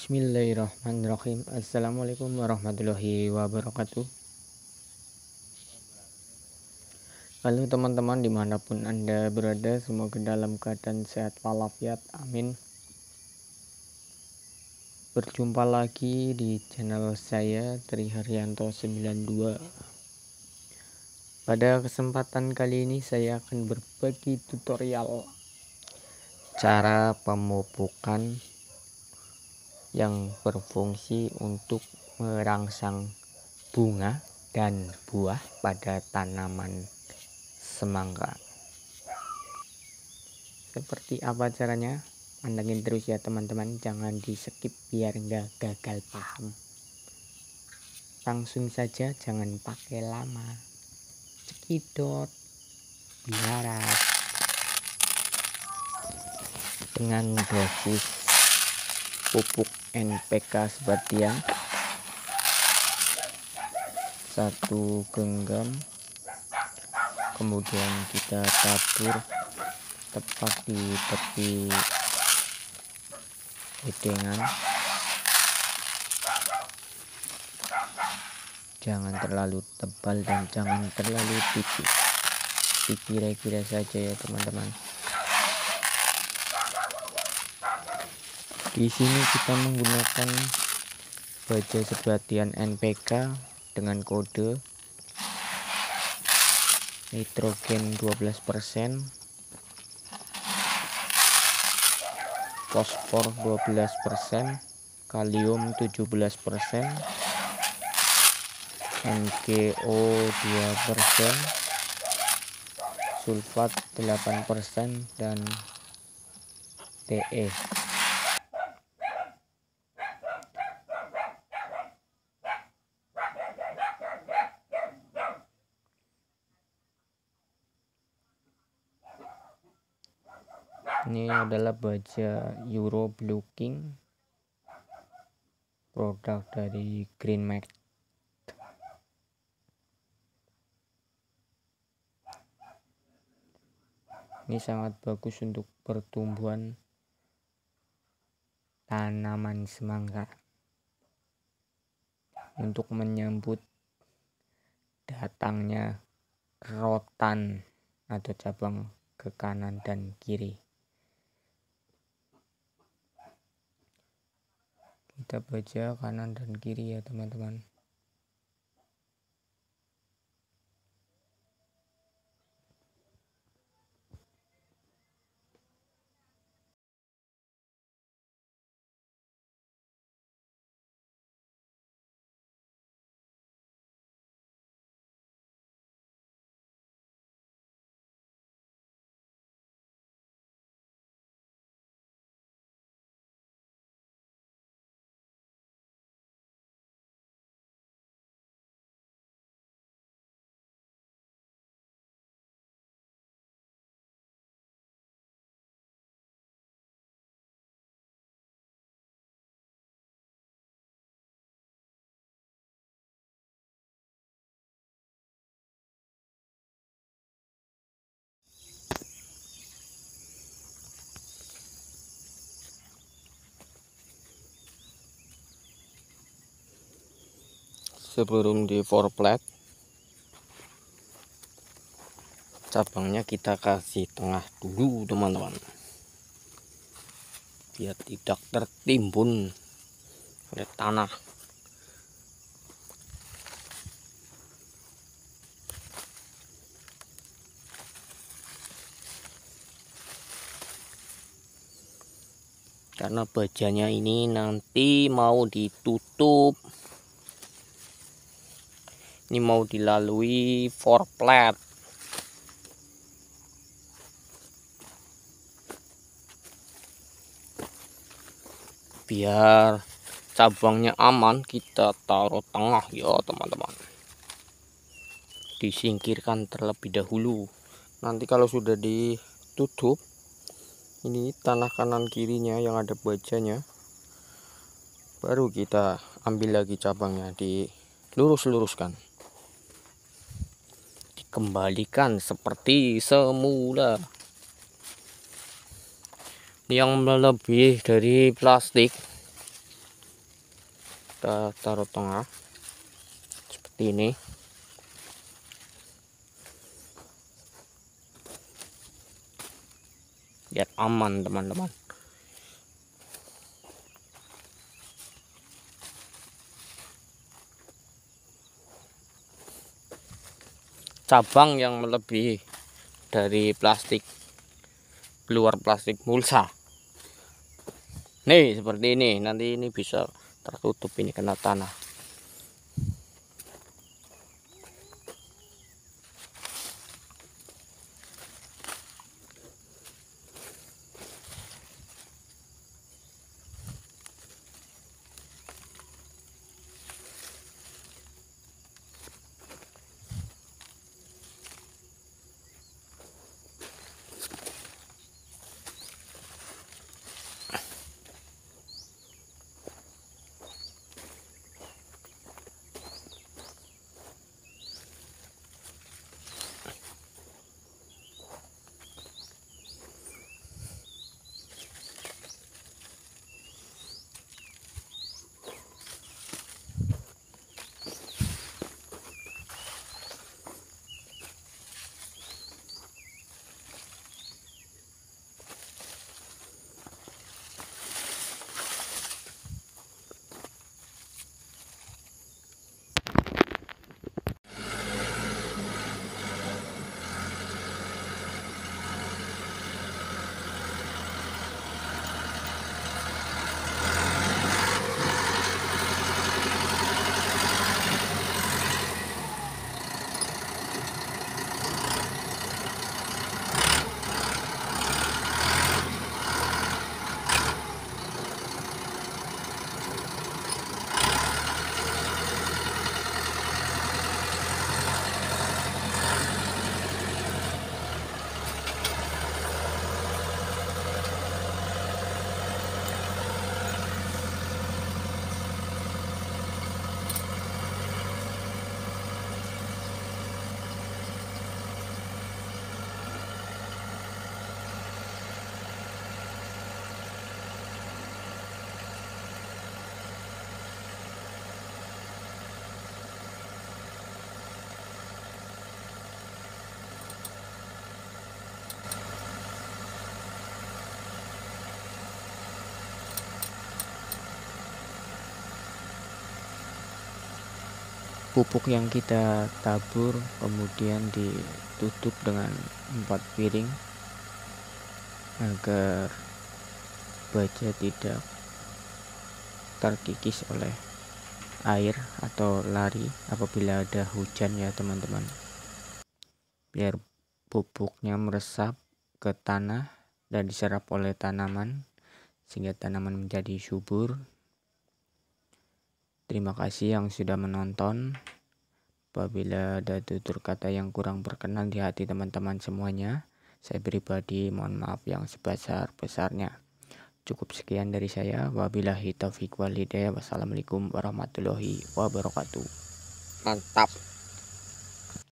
Bismillahirrahmanirrahim Assalamualaikum warahmatullahi wabarakatuh Halo teman-teman dimanapun anda berada Semoga dalam keadaan sehat walafiat Amin Berjumpa lagi di channel saya Tri Haryanto 92 Pada kesempatan kali ini saya akan berbagi tutorial Cara pemupukan yang berfungsi untuk merangsang bunga dan buah pada tanaman semangka. Seperti apa caranya? Pandangin terus ya teman-teman, jangan di skip biar nggak gagal paham. Langsung saja, jangan pakai lama. Cekidot, biarat. Dengan dosis pupuk NPK sebatian satu genggam kemudian kita tabur tepat di tepi hidangan jangan terlalu tebal dan jangan terlalu tipis dikira-kira saja ya teman-teman Di sini kita menggunakan baja sebatian NPK dengan kode nitrogen 12% fosfor 12% kalium 17% NGO 2% sulfat 8% dan TE ini adalah baja Euro Blue King produk dari Green Max ini sangat bagus untuk pertumbuhan tanaman semangka untuk menyambut datangnya rotan atau cabang ke kanan dan kiri. kita baca kanan dan kiri ya teman-teman sebelum di four plate cabangnya kita kasih tengah dulu teman-teman biar tidak tertimbun oleh tanah karena bajanya ini nanti mau ditutup ini mau dilalui plat biar cabangnya aman kita taruh tengah ya teman-teman disingkirkan terlebih dahulu nanti kalau sudah ditutup ini tanah kanan kirinya yang ada bajanya baru kita ambil lagi cabangnya di lurus luruskan kembalikan seperti semula yang melebih dari plastik kita taruh tengah seperti ini biar aman teman-teman cabang yang melebihi dari plastik luar plastik mulsa nih seperti ini nanti ini bisa tertutup ini kena tanah pupuk yang kita tabur kemudian ditutup dengan empat piring agar baja tidak terkikis oleh air atau lari apabila ada hujan ya teman-teman biar pupuknya meresap ke tanah dan diserap oleh tanaman sehingga tanaman menjadi subur Terima kasih yang sudah menonton. Apabila ada tutur kata yang kurang berkenan di hati teman-teman semuanya, saya pribadi mohon maaf yang sebesar-besarnya. Cukup sekian dari saya. Wabillahi taufiq wal Wassalamualaikum warahmatullahi wabarakatuh. Mantap.